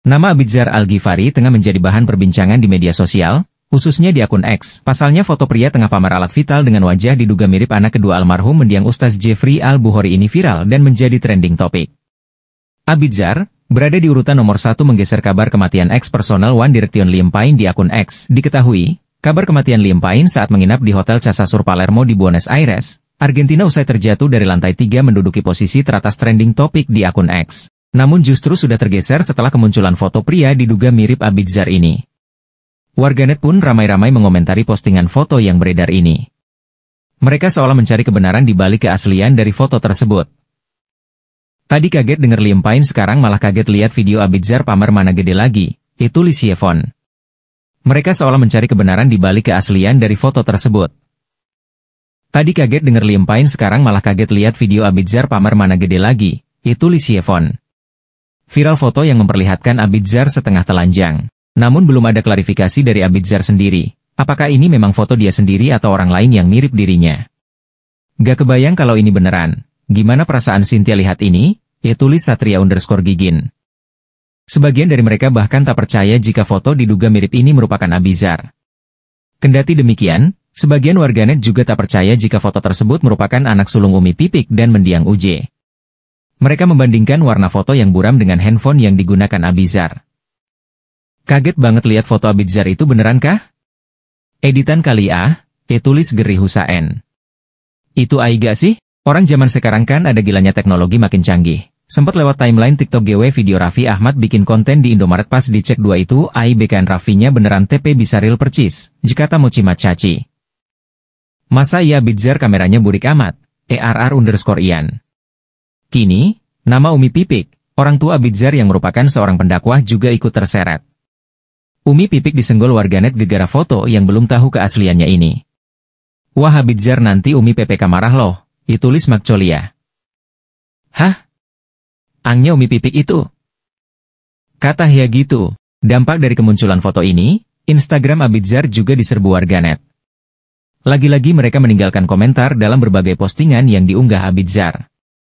Nama Abidzar Al-Ghifari tengah menjadi bahan perbincangan di media sosial, khususnya di akun X. Pasalnya foto pria tengah pamer alat vital dengan wajah diduga mirip anak kedua almarhum mendiang Ustaz Jeffrey al buhori ini viral dan menjadi trending topik. Abidzar, berada di urutan nomor satu menggeser kabar kematian ex personal One Direction Liam Payne di akun X. Diketahui, kabar kematian Liam Payne saat menginap di Hotel Casasur Palermo di Buenos Aires, Argentina usai terjatuh dari lantai tiga menduduki posisi teratas trending topik di akun X. Namun justru sudah tergeser setelah kemunculan foto pria diduga mirip Abidzar ini. Warganet pun ramai-ramai mengomentari postingan foto yang beredar ini. Mereka seolah mencari kebenaran di balik keaslian dari foto tersebut. Tadi kaget denger Limpain sekarang malah kaget lihat video Abidzar pamer mana gede lagi, itu Lisievon. Mereka seolah mencari kebenaran di balik keaslian dari foto tersebut. Tadi kaget denger Limpain sekarang malah kaget lihat video Abidzar pamer mana gede lagi, itu Lisievon viral foto yang memperlihatkan Abidzar setengah telanjang. Namun belum ada klarifikasi dari Abidzar sendiri, apakah ini memang foto dia sendiri atau orang lain yang mirip dirinya. Gak kebayang kalau ini beneran. Gimana perasaan Cynthia lihat ini? Ya tulis Satria underscore Gigin. Sebagian dari mereka bahkan tak percaya jika foto diduga mirip ini merupakan Abizar. Kendati demikian, sebagian warganet juga tak percaya jika foto tersebut merupakan anak sulung Umi Pipik dan mendiang Uje. Mereka membandingkan warna foto yang buram dengan handphone yang digunakan Abizar. Kaget banget lihat foto Abizar itu beneran kah? Editan kali ya tulis Geri Husain. Itu aiga sih? Orang zaman sekarang kan ada gilanya teknologi makin canggih. Sempat lewat timeline TikTok GW video Raffi Ahmad bikin konten di Indomaret pas dicek dua itu, AI Rafinya Raffinya beneran TP bisa real percis, jika tamu cimat caci. Masa ya Abizar kameranya burik amat? ERR underscore Ian. Kini, nama Umi Pipik, orang tua Abidzar yang merupakan seorang pendakwah juga ikut terseret. Umi Pipik disenggol warganet gegara foto yang belum tahu keasliannya ini. Wah Abidzar nanti Umi PPK marah loh, ditulis Makcolia. Hah? Angnya Umi Pipik itu? Kata Hia gitu, dampak dari kemunculan foto ini, Instagram Abidzar juga diserbu warganet. Lagi-lagi mereka meninggalkan komentar dalam berbagai postingan yang diunggah Abidzar.